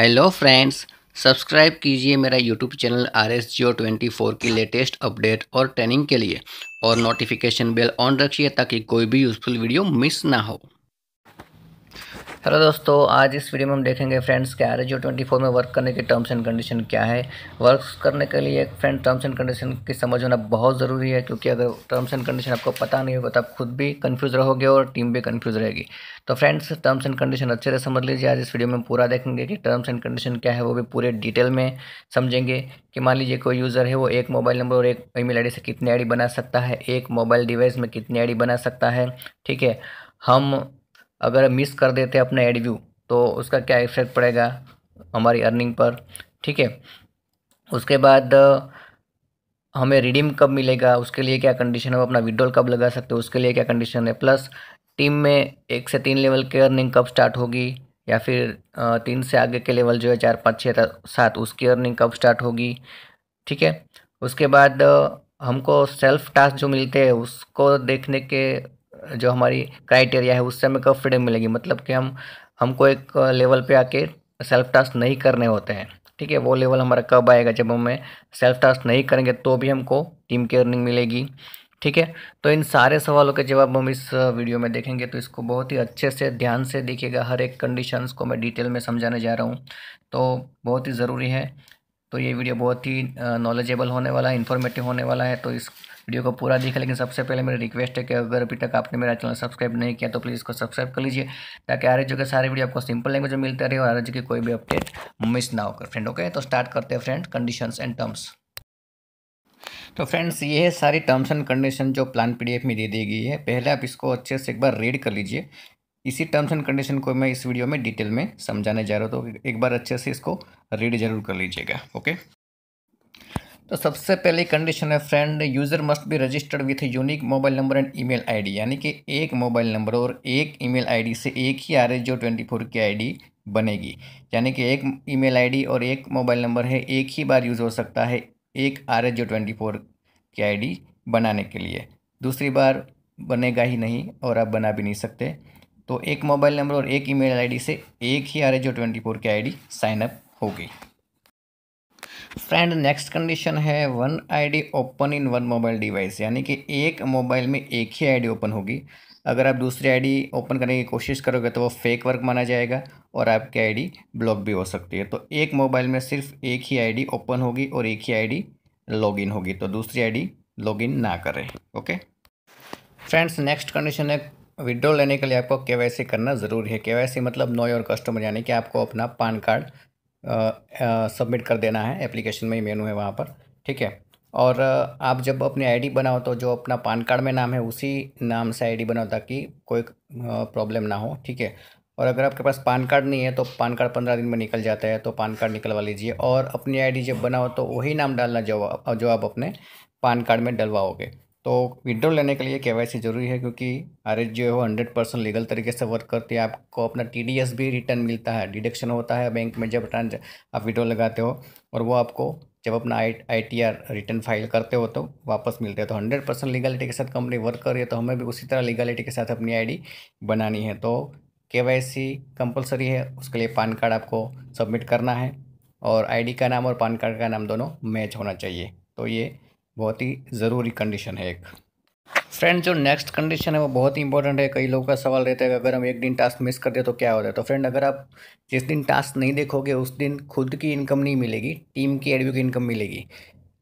hello friends subscribe कीजिए मेरा YouTube channel R S Jio twenty four की लेटेस्ट अपडेट और ट्रेनिंग के लिए और नोटिफिकेशन बेल ऑन रखिए ताकि कोई भी यूज़फुल वीडियो मिस ना हो हेलो दोस्तों आज इस वीडियो में हम देखेंगे फ्रेंड्स क्या आर जो ट्वेंटी फोर में वर्क करने के टर्म्स एंड कंडीशन क्या है वर्क करने के लिए एक फ्रेंड टर्म्स एंड कंडीशन की समझ होना बहुत ज़रूरी है क्योंकि अगर टर्म्स एंड कंडीशन आपको पता नहीं होगा तो आप खुद भी कन्फ्यूज़ रहोगे और टीम भी कन्फ्यूज़ रहेगी तो फ्रेंड्स टर्म्स एंड कंडीशन अच्छे से समझ लीजिए आज इस वीडियो में पूरा देखेंगे कि टर्म्स एंड कंडीशन क्या है वो भी पूरे डिटेल में समझेंगे कि मान लीजिए कोई यूज़र है वो एक मोबाइल नंबर और एक ईमेल डी से कितनी डी बना सकता है एक मोबाइल डिवाइस में कितनी डी बना सकता है ठीक है हम अगर मिस कर देते हैं अपना एड व्यू तो उसका क्या इफेक्ट पड़ेगा हमारी अर्निंग पर ठीक है उसके बाद हमें रिडीम कब मिलेगा उसके लिए क्या कंडीशन है अपना विड्रॉल कब लगा सकते हो उसके लिए क्या कंडीशन है प्लस टीम में एक से तीन लेवल की अर्निंग कब स्टार्ट होगी या फिर तीन से आगे के लेवल जो है चार पाँच छः सात उसकी अर्निंग कब स्टार्ट होगी ठीक है उसके बाद हमको सेल्फ टास्क जो मिलते हैं उसको देखने के जो हमारी क्राइटेरिया है उससे हमें कब फ्रीडम मिलेगी मतलब कि हम हमको एक लेवल पे आके सेल्फ टास्क नहीं करने होते हैं ठीक है वो लेवल हमारा कब आएगा जब हमें सेल्फ टास्क नहीं करेंगे तो भी हमको टीम की अर्निंग मिलेगी ठीक है तो इन सारे सवालों के जवाब हम इस वीडियो में देखेंगे तो इसको बहुत ही अच्छे से ध्यान से देखिएगा हर एक कंडीशंस को मैं डिटेल में समझाने जा रहा हूँ तो बहुत ही ज़रूरी है तो ये वीडियो बहुत ही नॉलेजेबल होने वाला है इन्फॉर्मेटिव होने वाला है तो इस वीडियो को पूरा देखें लेकिन सबसे पहले मेरी रिक्वेस्ट है कि अगर अभी तक आपने मेरा चैनल सब्सक्राइब नहीं किया तो प्लीज़ इसको सब्सक्राइब कर लीजिए ताकि आर के सारे वीडियो आपको सिंपल लैंग्वेज में मिलते रहे और आर एच की कोई भी अपडेट मिस ना होकर फ्रेंड ओके तो स्टार्ट करते हैं फ्रेंड कंडीशन एंड टर्म्स तो फ्रेंड्स ये है सारी टर्म्स एंड कंडीशन जो प्लान पीडीएफ में दे दी गई है पहले आप इसको अच्छे से एक बार रीड कर लीजिए इसी टर्म्स एंड कंडीशन को मैं इस वीडियो में डिटेल में समझाने जा रहा हूँ तो एक बार अच्छे से इसको रीड जरूर कर लीजिएगा ओके तो सबसे पहली कंडीशन है friend user must be registered with unique mobile number and email ID यानी कि एक मोबाइल नंबर और एक ईमेल आईडी से एक ही आर जो ट्वेंटी फोर की आईडी बनेगी यानी कि एक ईमेल आईडी और एक मोबाइल नंबर है एक ही बार यूज़ हो सकता है एक आर जो ट्वेंटी फोर की आईडी बनाने के लिए दूसरी बार बनेगा ही नहीं और आप बना भी नहीं सकते तो एक मोबाइल नंबर और एक ईमेल आईडी से एक ही आर एच ट्वेंटी फोर की आईडी साइन अप हो गई फ्रेंड नेक्स्ट कंडीशन है one ID open in one mobile device यानी कि एक मोबाइल में एक ही आईडी ओपन होगी अगर आप दूसरी आईडी ओपन करने की कोशिश करोगे तो वो फेक वर्क माना जाएगा और आपकी आईडी ब्लॉक भी हो सकती है तो एक मोबाइल में सिर्फ एक ही आईडी ओपन होगी और एक ही आईडी लॉगिन होगी तो दूसरी आईडी लॉगिन ना करें ओके फ्रेंड्स नेक्स्ट कंडीशन है विड्रॉ लेने के लिए आपको के करना ज़रूरी है के मतलब नो योर कस्टमर यानी कि आपको अपना पान कार्ड सबमिट कर देना है एप्लीकेशन में ही मेनू है वहाँ पर ठीक है और आप जब अपनी आईडी बनाओ तो जो अपना पान कार्ड में नाम है उसी नाम से आईडी बनाओ ताकि कोई प्रॉब्लम ना हो ठीक है और अगर आपके पास पान कार्ड नहीं है तो पान कार्ड पंद्रह दिन में निकल जाता है तो पान कार्ड निकलवा लीजिए और अपनी आईडी जब बनाओ तो वही नाम डालना जो जो आप अपने पान कार्ड में डलवाओगे तो विड्रॉल लेने के लिए के ज़रूरी है क्योंकि आर जो है वो हंड्रेड परसेंट लीगल तरीके से वर्क करती है आपको अपना टी भी रिटर्न मिलता है डिडक्शन होता है बैंक में जब ट्रांज आप विड्रॉल लगाते हो और वो आपको जब अपना I I T R return file करते हो तो वापस मिलते हैं तो हंड्रेड परसेंट लीगलिटी के साथ कंपनी वर्क कर रही है तो हमें भी उसी तरह लीगलिटी के साथ अपनी आईडी बनानी है तो के वाई सी कंपलसरी है उसके लिए पान कार्ड आपको सबमिट करना है और आईडी का नाम और पान कार्ड का नाम दोनों मैच होना चाहिए तो ये बहुत ही ज़रूरी कंडीशन है एक फ्रेंड जो नेक्स्ट कंडीशन है वो बहुत ही इंपॉर्टेंट है कई लोगों का सवाल रहता है कि अगर हम एक दिन टास्क मिस कर दे तो क्या होता है तो फ्रेंड अगर आप जिस दिन टास्क नहीं देखोगे उस दिन खुद की इनकम नहीं मिलेगी टीम की एडव्यू की इनकम मिलेगी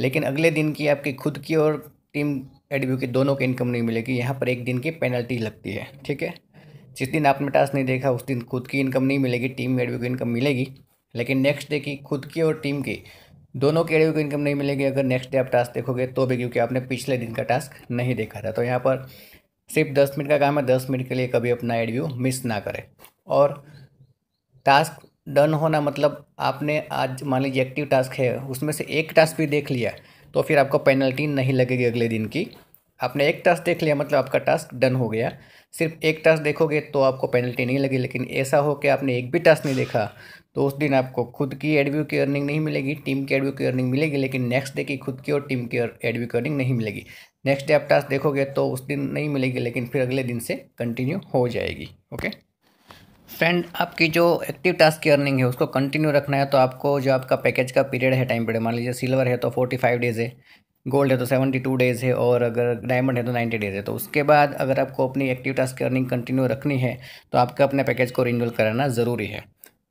लेकिन अगले दिन की आपकी खुद की और टीम एडव्यू की दोनों की इनकम नहीं मिलेगी यहाँ पर एक दिन की पेनल्टी लगती है ठीक है जिस दिन आपने टास्क नहीं देखा उस दिन खुद की इनकम नहीं मिलेगी टीम एडव्यू की इनकम मिलेगी लेकिन नेक्स्ट डे की खुद की और टीम की दोनों कैरियर को इनकम नहीं मिलेगी अगर नेक्स्ट डे आप टास्क देखोगे तो भी क्योंकि आपने पिछले दिन का टास्क नहीं देखा था तो यहाँ पर सिर्फ दस मिनट का काम है दस मिनट के लिए कभी अपना एड व्यू मिस ना करें और टास्क डन होना मतलब आपने आज मान लीजिए एक्टिव टास्क है उसमें से एक टास्क भी देख लिया तो फिर आपको पेनल्टी नहीं लगेगी अगले दिन की आपने एक टास्क देख लिया मतलब आपका टास्क डन हो गया सिर्फ एक टास्क देखोगे तो आपको पेनल्टी नहीं लगी लेकिन ऐसा हो कि आपने एक भी टास्क नहीं देखा तो उस दिन आपको खुद की एडव्यू की अर्निंग नहीं मिलेगी टीम की एडव्यू की अर्निंग मिलेगी लेकिन नेक्स्ट डे की खुद की और टीम की एडव्यू की अर्निंग नहीं मिलेगी नेक्स्ट डे आप टास्क देखोगे तो उस दिन नहीं मिलेगी लेकिन फिर अगले दिन से कंटिन्यू हो जाएगी ओके फ्रेंड आपकी जो एक्टिव टास्क की अर्निंग है उसको कंटिन्यू रखना है तो आपको जो आपका पैकेज का पीरियड है टाइम पीरियड मान लीजिए सिल्वर है तो फोर्टी फाइव डेज़ है गोल्ड है तो सेवेंटी टू डेज़ है और अगर डायमंड है तो नाइन्टी डेज़ है तो उसके बाद अगर आपको अपनी एक्टिव टास्क की अर्निंग कंटिन्यू रखनी है तो आपका अपने पैकेज को रिन्यूअल कराना ज़रूरी है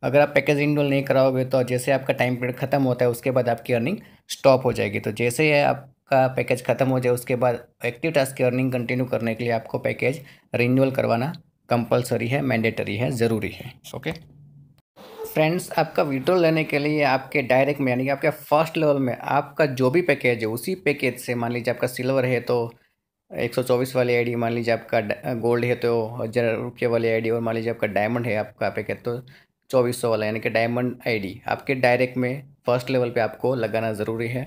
अगर आप पैकेज इनरोल नहीं कराओगे तो जैसे आपका टाइम पीरियड खत्म होता है उसके बाद आपकी अर्निंग स्टॉप हो जाएगी तो जैसे आपका पैकेज खत्म हो जाए उसके बाद एक्टिव टास्क की अर्निंग कंटिन्यू करने के लिए आपको पैकेज रिन्यूअल करवाना कंपलसरी है मैंडेटरी है ज़रूरी है ओके फ्रेंड्स आपका विड्रोल लेने के लिए आपके डायरेक्ट में यानी कि आपके फर्स्ट लेवल में आपका जो भी पैकेज है उसी पैकेज से मान लीजिए आपका सिल्वर है तो 124 वाली आईडी मान लीजिए आपका गोल्ड है तो हज़ार रुपये वाली आईडी और मान लीजिए आपका डायमंड है आपका पैकेज तो चौबीस सौ वाला यानी कि डायमंड आईडी आपके डायरेक्ट में फर्स्ट लेवल पे आपको लगाना ज़रूरी है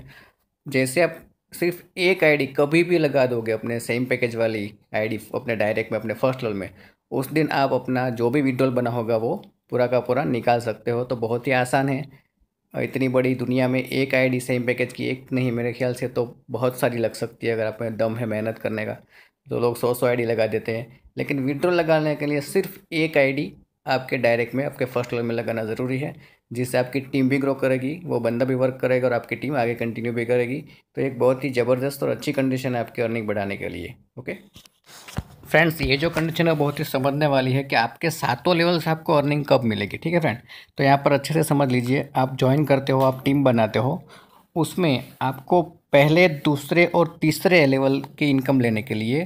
जैसे आप सिर्फ एक आईडी कभी भी लगा दोगे अपने सेम पैकेज वाली आईडी अपने डायरेक्ट में अपने फर्स्ट लेवल में उस दिन आप अपना जो भी विड्रॉल बना होगा वो पूरा का पूरा निकाल सकते हो तो बहुत ही आसान है इतनी बड़ी दुनिया में एक आईडी सेम पैकेज की एक नहीं मेरे ख्याल से तो बहुत सारी लग सकती है अगर आप में दम है मेहनत करने का तो लोग सौ सौ आईडी लगा देते हैं लेकिन विड्रॉल लगाने के लिए सिर्फ एक आईडी आपके डायरेक्ट में आपके फर्स्ट लेवल में लगाना ज़रूरी है जिससे आपकी टीम भी ग्रो करेगी वो बंदा भी वर्क करेगा और आपकी टीम आगे कंटिन्यू भी करेगी तो एक बहुत ही ज़बरदस्त और अच्छी कंडीशन है आपकी अर्निंग बढ़ाने के लिए ओके फ्रेंड्स ये जो कंडीशन है बहुत ही समझने वाली है कि आपके सातों लेवल से आपको अर्निंग कब मिलेगी ठीक है फ्रेंड तो यहाँ पर अच्छे से समझ लीजिए आप ज्वाइन करते हो आप टीम बनाते हो उसमें आपको पहले दूसरे और तीसरे लेवल की इनकम लेने के लिए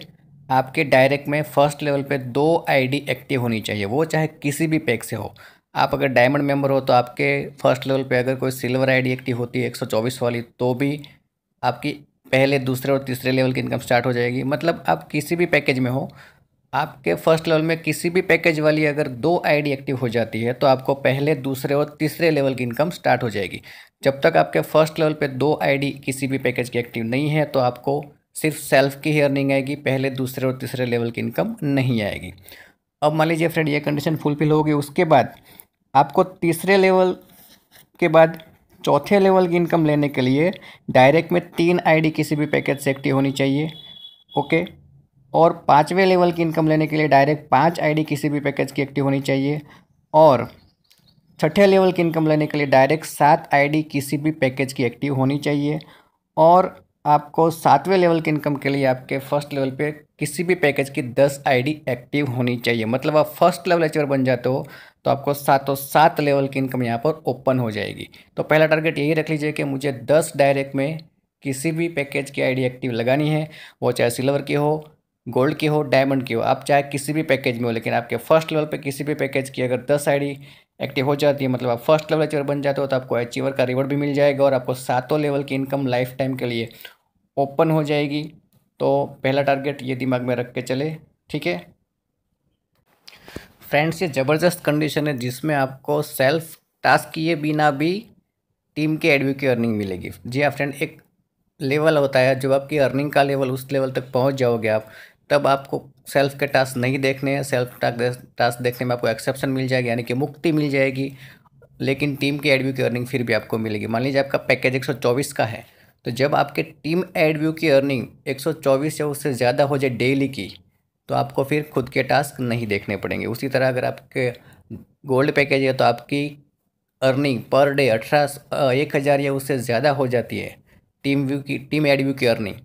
आपके डायरेक्ट में फर्स्ट लेवल पे दो आईडी एक्टिव होनी चाहिए वो चाहे किसी भी पैक से हो आप अगर डायमंड मेंबर हो तो आपके फर्स्ट लेवल पे अगर कोई सिल्वर आईडी एक्टिव होती है एक वाली तो भी आपकी पहले दूसरे और तीसरे लेवल की इनकम स्टार्ट हो जाएगी मतलब आप किसी भी पैकेज में हो आपके फर्स्ट लेवल में किसी भी पैकेज वाली अगर दो आईडी एक्टिव हो जाती है तो आपको पहले दूसरे और तीसरे लेवल की इनकम स्टार्ट हो जाएगी जब तक आपके फर्स्ट लेवल पे दो आईडी किसी भी पैकेज की एक्टिव नहीं है तो आपको सिर्फ सेल्फ की ही अर्निंग आएगी पहले दूसरे और तीसरे लेवल की इनकम नहीं आएगी अब मान लीजिए फ्रेंड ये कंडीशन फुलफिल होगी उसके बाद आपको तीसरे लेवल के बाद चौथे लेवल की इनकम लेने के लिए डायरेक्ट में तीन आईडी किसी भी पैकेज से एक्टिव होनी चाहिए ओके और पाँचवें लेवल की इनकम लेने के लिए डायरेक्ट पाँच आई किसी भी पैकेज की एक्टिव होनी चाहिए और छठे लेवल की इनकम लेने के लिए डायरेक्ट सात आईडी किसी भी पैकेज की एक्टिव होनी चाहिए और आपको सातवें लेवल के इनकम के लिए आपके फर्स्ट लेवल पे किसी भी पैकेज की दस आईडी एक्टिव होनी चाहिए मतलब आप फर्स्ट लेवल अचीवर बन जाते हो तो आपको सातों सात लेवल की इनकम यहाँ पर ओपन हो जाएगी तो पहला टारगेट यही रख लीजिए कि मुझे दस डायरेक्ट में किसी भी पैकेज की आईडी एक्टिव लगानी है वो चाहे सिल्वर की हो गोल्ड की हो डायमंड की हो आप चाहे किसी भी पैकेज में हो लेकिन आपके फर्स्ट लेवल पे किसी भी पैकेज की अगर दस आईडी एक्टिव हो जाती है मतलब आप फर्स्ट लेवल अचीवर बन जाते हो तो आपको अचीवर का रिवॉर्ड भी मिल जाएगा और आपको सातों लेवल की इनकम लाइफ टाइम के लिए ओपन हो जाएगी तो पहला टारगेट ये दिमाग में रख के चले ठीक है फ्रेंड्स ये ज़बरदस्त कंडीशन है जिसमें आपको सेल्फ टास्क किए बिना भी टीम के एडव्यू की अर्निंग मिलेगी जी हाँ फ्रेंड एक लेवल होता है जब आपकी अर्निंग का लेवल उस लेवल तक पहुंच जाओगे आप तब आपको सेल्फ के टास्क नहीं देखने हैं सेल्फ टास्क देखने में आपको एक्सेप्शन मिल जाएगी यानी कि मुक्ति मिल जाएगी लेकिन टीम के एडव्यू की अर्निंग फिर भी आपको मिलेगी मान लीजिए आपका पैकेज एक का है तो जब आपके टीम एडव्यू की अर्निंग एक या उससे ज़्यादा हो जाए डेली की तो आपको फिर खुद के टास्क नहीं देखने पड़ेंगे उसी तरह अगर आपके गोल्ड पैकेज है तो आपकी अर्निंग पर डे अठारह एक हज़ार या उससे ज़्यादा हो जाती है टीम व्यू की टीम एडव्यू की अर्निंग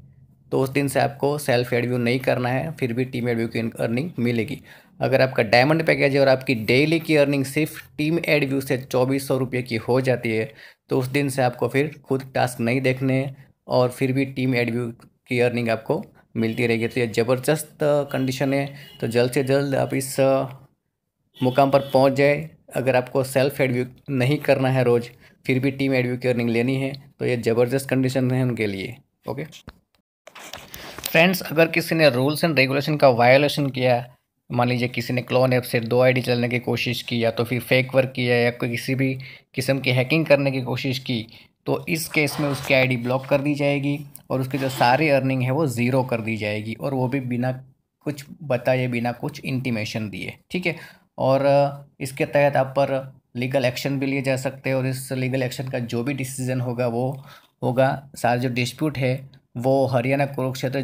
तो उस दिन से आपको सेल्फ एड व्यू नहीं करना है फिर भी टीम एड व्यू की अर्निंग मिलेगी अगर आपका डायमंड पैकेज है और आपकी डेली की अर्निंग सिर्फ टीम एड व्यू से चौबीस सौ रुपये की हो जाती है तो उस दिन से आपको फिर खुद टास्क नहीं देखने और फिर भी टीम एड व्यू की अर्निंग आपको मिलती रहेगी तो ये ज़बरदस्त कंडीशन है तो जल्द से जल्द आप इस मुकाम पर पहुंच जाए अगर आपको सेल्फ एडव्यू नहीं करना है रोज़ फिर भी टीम एडव्यू की अर्निंग लेनी है तो ये ज़बरदस्त कंडीशन है उनके लिए ओके फ्रेंड्स अगर किसी ने रूल्स एंड रेगुलेशन का वायोलेशन किया मान लीजिए किसी ने क्लोन ऐप से दो आईडी चलने की कोशिश की या तो फिर फेक वर्क किया या किसी भी किस्म की हैकिंग करने की कोशिश की तो इस केस में उसकी आईडी ब्लॉक कर दी जाएगी और उसकी जो सारी अर्निंग है वो ज़ीरो कर दी जाएगी और वो भी बिना कुछ बताए बिना कुछ इंटीमेशन दिए ठीक है और इसके तहत आप पर लीगल एक्शन भी लिए जा सकते हैं और इस लीगल एक्शन का जो भी डिसीज़न होगा वो होगा सारा जो डिस्प्यूट है वो हरियाणा कुरुक्षेत्र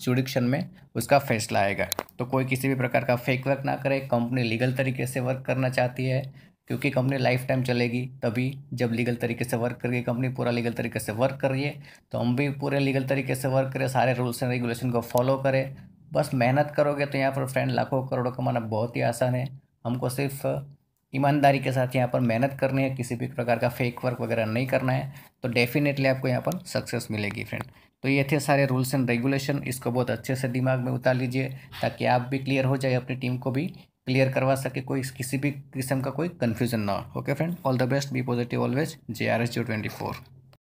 जुडिक्शन में उसका फैसला आएगा तो कोई किसी भी प्रकार का फेक वर्क ना करे कंपनी लीगल तरीके से वर्क करना चाहती है क्योंकि कंपनी लाइफ टाइम चलेगी तभी जब लीगल तरीके से वर्क करेगी कंपनी पूरा लीगल तरीके से वर्क कर रही है तो हम भी पूरे लीगल तरीके से वर्क करें सारे रूल्स एंड रेगुलेशन को फॉलो करें बस मेहनत करोगे तो यहाँ पर फ्रेंड लाखों करोड़ों कमाना बहुत ही आसान है हमको सिर्फ ईमानदारी के साथ यहाँ पर मेहनत करनी है किसी भी प्रकार का फेक वर्क वगैरह नहीं करना है तो डेफिनेटली आपको यहाँ पर सक्सेस मिलेगी फ्रेंड तो ये थे सारे रूल्स एंड रेगुलेशन इसको बहुत अच्छे से दिमाग में उतार लीजिए ताकि आप भी क्लियर हो जाए अपनी टीम को भी क्लियर करवा सके कोई किसी भी किस्म का कोई कन्फ्यूजन ना okay friend all the best be positive always J R S G twenty four